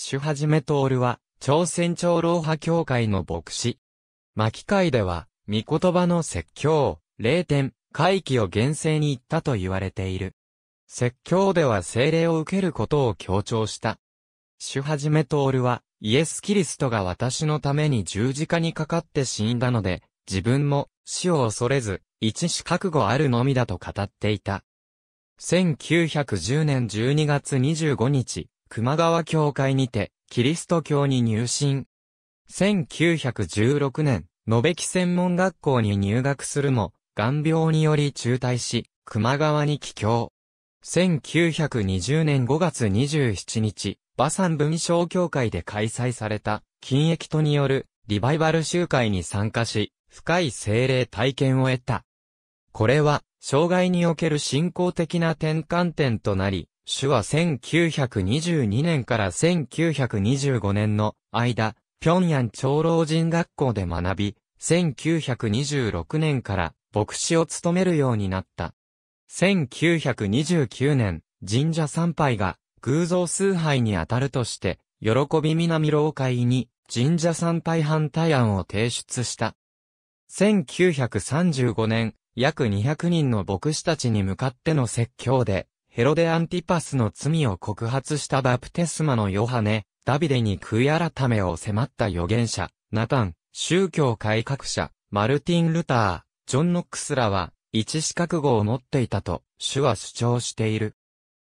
主はじめ徹は、朝鮮長老派協会の牧師。巻会では、御言葉の説教、霊典、会期を厳正に言ったと言われている。説教では聖霊を受けることを強調した。主はじめ徹は、イエス・キリストが私のために十字架にかかって死んだので、自分も死を恐れず、一死覚悟あるのみだと語っていた。1910年12月25日、熊川教会にて、キリスト教に入信。1916年、野べき専門学校に入学するも、眼病により中退し、熊川に帰郷。1920年5月27日、馬山文章協会で開催された、金益とによるリバイバル集会に参加し、深い精霊体験を得た。これは、障害における信仰的な転換点となり、主は1922年から1925年の間、平壌長老人学校で学び、1926年から牧師を務めるようになった。1929年、神社参拝が偶像崇拝にあたるとして、喜び南老会に神社参拝反対案を提出した。1935年、約200人の牧師たちに向かっての説教で、ヘロデ・アンティパスの罪を告発したバプテスマのヨハネ、ダビデに悔い改めを迫った預言者、ナタン、宗教改革者、マルティン・ルター、ジョン・ノックスらは、一死覚悟を持っていたと、主は主張している。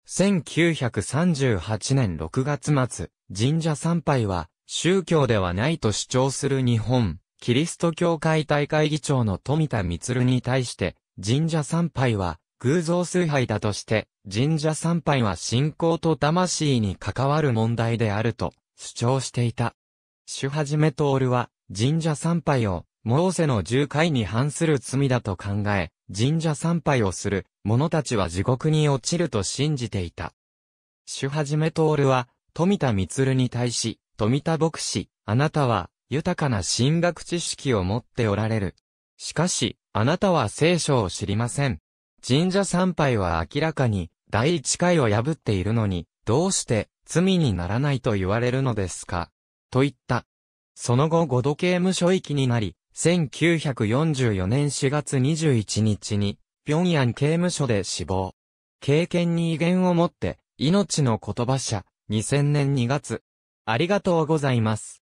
1938年6月末、神社参拝は、宗教ではないと主張する日本、キリスト教会大会議長の富田光に対して、神社参拝は、偶像崇拝だとして、神社参拝は信仰と魂に関わる問題であると主張していた。主はじめルは、神社参拝を、モーセの十戒に反する罪だと考え、神社参拝をする者たちは地獄に落ちると信じていた。主はじめルは、富田光に対し、富田牧師、あなたは、豊かな神学知識を持っておられる。しかし、あなたは聖書を知りません。神社参拝は明らかに第一回を破っているのに、どうして罪にならないと言われるのですかと言った。その後5度刑務所行きになり、1944年4月21日に、平壌刑務所で死亡。経験に威厳を持って、命の言葉者、2000年2月。ありがとうございます。